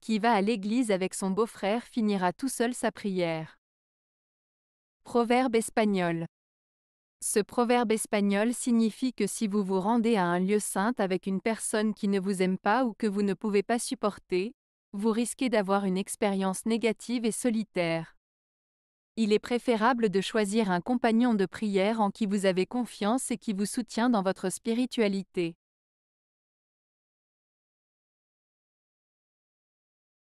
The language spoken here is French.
qui va à l'église avec son beau-frère finira tout seul sa prière. Proverbe espagnol. Ce proverbe espagnol signifie que si vous vous rendez à un lieu saint avec une personne qui ne vous aime pas ou que vous ne pouvez pas supporter, vous risquez d'avoir une expérience négative et solitaire. Il est préférable de choisir un compagnon de prière en qui vous avez confiance et qui vous soutient dans votre spiritualité.